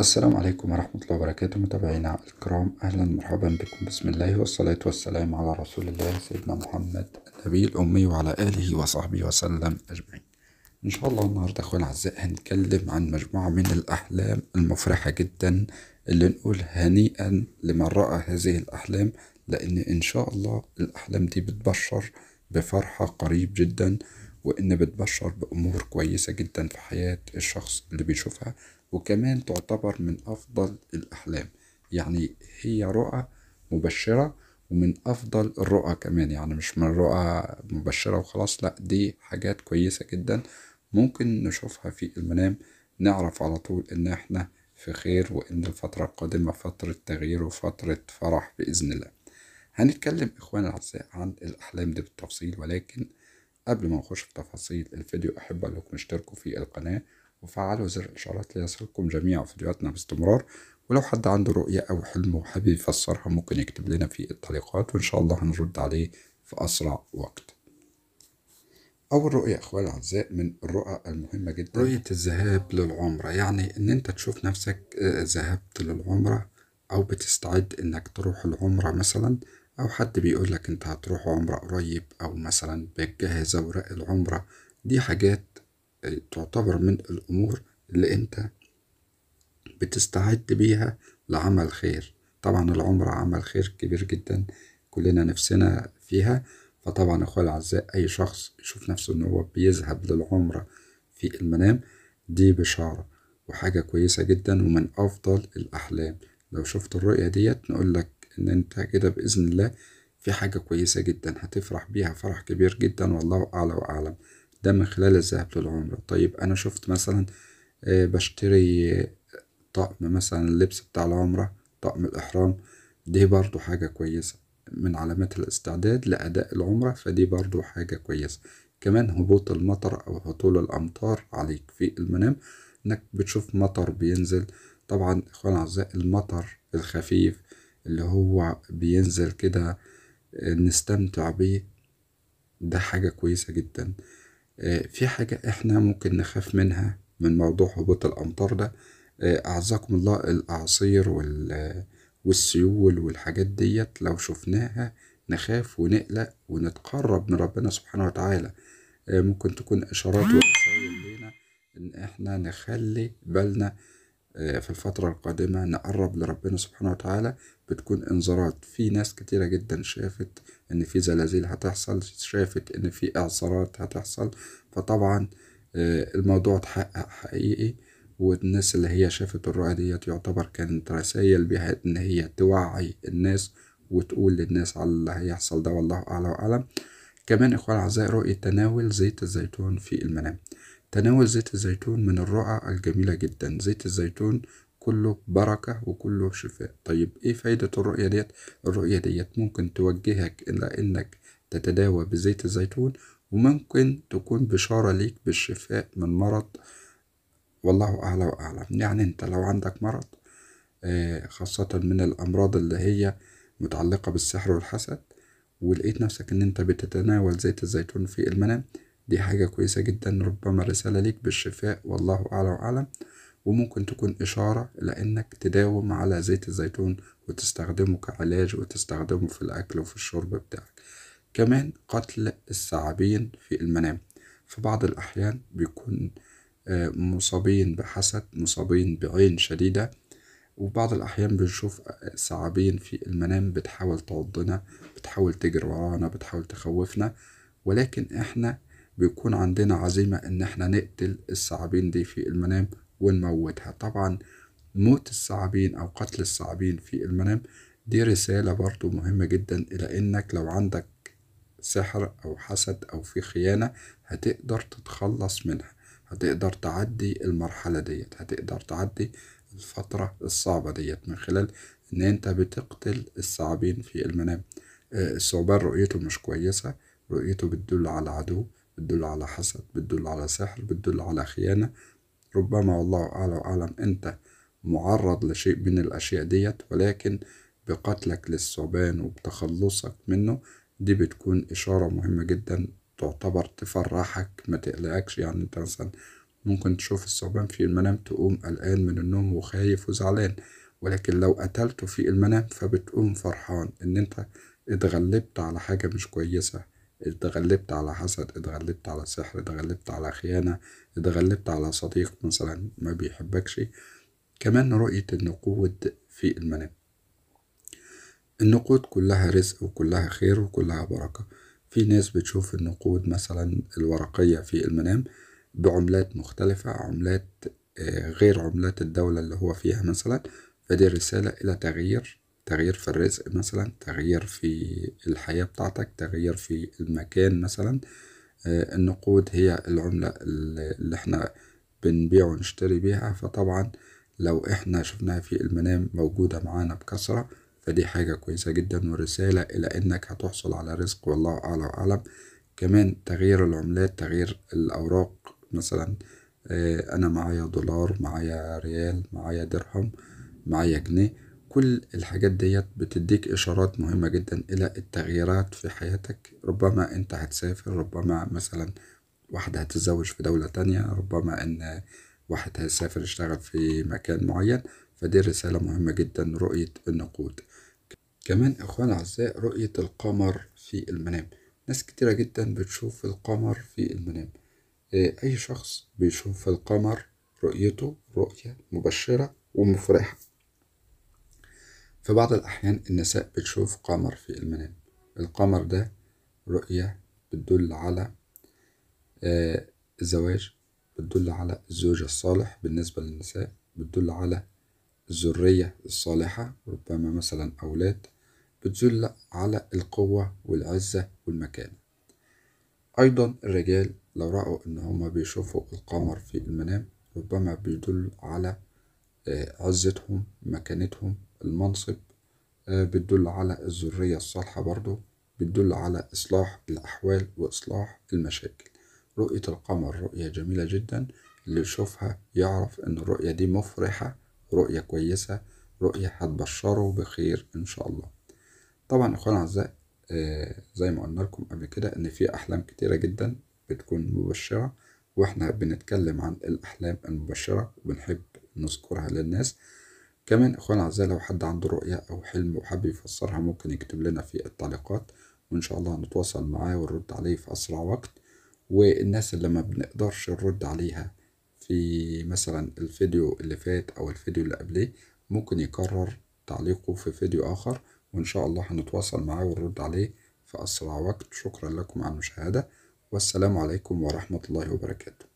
السلام عليكم ورحمة الله وبركاته متابعينا الكرام أهلا مرحبا بكم بسم الله والصلاة والسلام على رسول الله سيدنا محمد النبي الأمي وعلى آله وصحبه وسلم أجمعين إن شاء الله النهاردة أخوان أعزاء هنتكلم عن مجموعة من الأحلام المفرحة جدا اللي نقول هنيئا لمن رأى هذه الأحلام لأن إن شاء الله الأحلام دي بتبشر بفرحة قريب جدا وإن بتبشر بأمور كويسة جدا في حياة الشخص اللي بيشوفها وكمان تعتبر من أفضل الأحلام يعني هي رؤى مبشرة ومن أفضل الرؤى كمان يعني مش من رؤى مبشرة وخلاص لأ دي حاجات كويسة جدا ممكن نشوفها في المنام نعرف على طول إن إحنا في خير وإن الفترة القادمة فترة تغيير وفترة فرح بإذن الله هنتكلم إخواني الأعزاء عن الأحلام دي بالتفصيل ولكن قبل ما نخش في تفاصيل الفيديو أحب لكم اشتركوا في القناة وفعلوا زر الإشعارات ليصلكم جميع فيديوهاتنا باستمرار ولو حد عنده رؤية أو حلم وحابب يفسرها ممكن يكتب لنا في التعليقات وإن شاء الله هنرد عليه في أسرع وقت أول رؤية أخوان الأعزاء من الرؤى المهمة جدا رؤية الذهاب للعمرة يعني إن أنت تشوف نفسك آه، ذهبت للعمرة أو بتستعد إنك تروح العمرة مثلا أو حد بيقول لك أنت هتروح عمرة قريب أو مثلا بتجهز أوراق العمرة دي حاجات تعتبر من الأمور اللي أنت بتستعد بيها لعمل خير طبعا العمرة عمل خير كبير جدا كلنا نفسنا فيها فطبعا أخوة الأعزاء أي شخص يشوف نفسه إن هو بيذهب للعمرة في المنام دي بشارة وحاجة كويسة جدا ومن أفضل الأحلام لو شفت الرؤية ديت نقول لك إن أنت كده بإذن الله في حاجة كويسة جدا هتفرح بيها فرح كبير جدا والله أعلى وأعلم ده من خلال الذهاب للعمرة طيب أنا شفت مثلا آه، بشتري طقم مثلا اللبس بتاع العمرة طقم الإحرام دي برضو حاجة كويسة من علامات الاستعداد لأداء العمرة فدي برضو حاجة كويسة كمان هبوط المطر أو هطول الأمطار عليك في المنام إنك بتشوف مطر بينزل طبعا إخوان أعزاء المطر الخفيف اللي هو بينزل كده آه، نستمتع بيه ده حاجة كويسة جدا آه، في حاجة إحنا ممكن نخاف منها من موضوع هبوط الأمطار ده آه، أعزكم الله الأعاصير والسيول والحاجات ديت لو شفناها نخاف ونقلق ونتقرب من ربنا سبحانه وتعالى آه، ممكن تكون إشارات ووسائل لينا إن إحنا نخلي بالنا آه، في الفترة القادمة نقرب لربنا سبحانه وتعالى بتكون انذارات في ناس كتيرة جدا شافت إن في زلازل هتحصل شافت إن في إعصارات هتحصل فطبعا آه، الموضوع اتحقق حقيقي والناس اللي هي شافت الرؤية ديت يعتبر كانت رسائل بها إن هي توعي الناس وتقول للناس على اللي هيحصل ده والله أعلى وأعلم كمان إخوان أعزائي رؤية تناول زيت الزيتون في المنام تناول زيت الزيتون من الرؤى الجميلة جدا زيت الزيتون كله بركة وكله شفاء طيب ايه فايدة الرؤية ديت الرؤية ديت ممكن توجهك الى انك تتداوى بزيت الزيتون وممكن تكون بشارة ليك بالشفاء من مرض والله أعلى وأعلم يعني أنت لو عندك مرض آه، خاصة من الأمراض اللي هي متعلقة بالسحر والحسد ولقيت نفسك إن أنت بتتناول زيت الزيتون في المنام دي حاجة كويسة جدا ربما رسالة ليك بالشفاء والله أعلى وأعلم وممكن تكون إشارة لأنك تداوم على زيت الزيتون وتستخدمه كعلاج وتستخدمه في الأكل وفي الشرب بتاعك كمان قتل الثعابين في المنام في بعض الأحيان بيكون آه، مصابين بحسد مصابين بعين شديدة وبعض الأحيان بنشوف آه، ثعابين في المنام بتحاول تعضنا بتحاول تجري ورانا بتحاول تخوفنا ولكن إحنا بيكون عندنا عزيمة إن إحنا نقتل الثعابين دي في المنام ونموتها طبعا موت الثعابين أو قتل الثعابين في المنام دي رسالة برضو مهمة جدا إلى إنك لو عندك سحر أو حسد أو في خيانة هتقدر تتخلص منها هتقدر تعدي المرحلة ديت هتقدر تعدي الفترة الصعبة ديت من خلال إن أنت بتقتل الثعابين في المنام آه، الثعبان رؤيته مش كويسة رؤيته بتدل على عدو بتدل على حسد بتدل على سحر بتدل على خيانة ربما والله أعلى وأعلم أنت معرض لشيء من الأشياء ديت ولكن بقتلك للثعبان وبتخلصك منه دي بتكون إشارة مهمة جدا تعتبر تفرحك ما تقلقكش يعني أنت مثلا ممكن تشوف الثعبان في المنام تقوم قلقان من النوم وخايف وزعلان ولكن لو قتلته في المنام فبتقوم فرحان إن أنت اتغلبت على حاجة مش كويسة اتغلبت على حسد اتغلبت على سحر اتغلبت على خيانة اتغلبت على صديق مثلا ما بيحبكش كمان رؤية النقود في المنام النقود كلها رزق وكلها خير وكلها بركة في ناس بتشوف النقود مثلا الورقية في المنام بعملات مختلفة عملات آه، غير عملات الدولة اللي هو فيها مثلا فدي رسالة إلى تغيير تغيير في الرزق مثلا تغيير في الحياة بتاعتك تغيير في المكان مثلا آه، النقود هي العملة اللي احنا بنبيع ونشتري بيها فطبعا لو احنا شفناها في المنام موجودة معانا بكثرة فدي حاجة كويسة جدا ورسالة إلى إنك هتحصل على رزق والله أعلى وأعلم كمان تغيير العملات تغيير الأوراق مثلا آه، أنا معايا دولار معايا ريال معايا درهم معايا جنيه كل الحاجات ديت بتديك إشارات مهمة جدا إلى التغييرات في حياتك ربما أنت هتسافر ربما مثلا واحد هتتزوج في دولة تانية ربما إن واحد هيسافر يشتغل في مكان معين فدي رسالة مهمة جدا رؤية النقود كمان إخوان الأعزاء رؤية القمر في المنام ناس كتيرة جدا بتشوف القمر في المنام آه، أي شخص بيشوف القمر رؤيته رؤية مبشرة ومفرحة في بعض الأحيان النساء بتشوف قمر في المنام القمر ده رؤية بتدل على آه الزواج بتدل على الزوج الصالح بالنسبة للنساء بتدل على الذرية الصالحة ربما مثلا أولاد بتدل على القوة والعزة والمكانة أيضا الرجال لو رأوا إن هما بيشوفوا القمر في المنام ربما بيدل على آه، عزتهم مكانتهم المنصب آه، بتدل على الذرية الصالحة برضو بتدل على إصلاح الأحوال وإصلاح المشاكل رؤية القمر رؤية جميلة جدا اللي يشوفها يعرف إن الرؤية دي مفرحة رؤية كويسة رؤية هتبشره بخير إن شاء الله طبعا إخوان أعزاء آه، زي ما قلنا لكم قبل كده إن في أحلام كتيرة جدا بتكون مبشرة وإحنا بنتكلم عن الأحلام المبشرة وبنحب نذكرها للناس كمان اخوان اعزائي لو حد عنده رؤية او حلم وحب يفسرها ممكن يكتب لنا في التعليقات وان شاء الله هنتواصل معاه ونرد عليه في اسرع وقت والناس اللي ما بنقدرش نرد عليها في مثلا الفيديو اللي فات او الفيديو اللي قبليه ممكن يكرر تعليقه في فيديو اخر وان شاء الله هنتواصل معاه ونرد عليه في اسرع وقت شكرا لكم على المشاهدة والسلام عليكم ورحمة الله وبركاته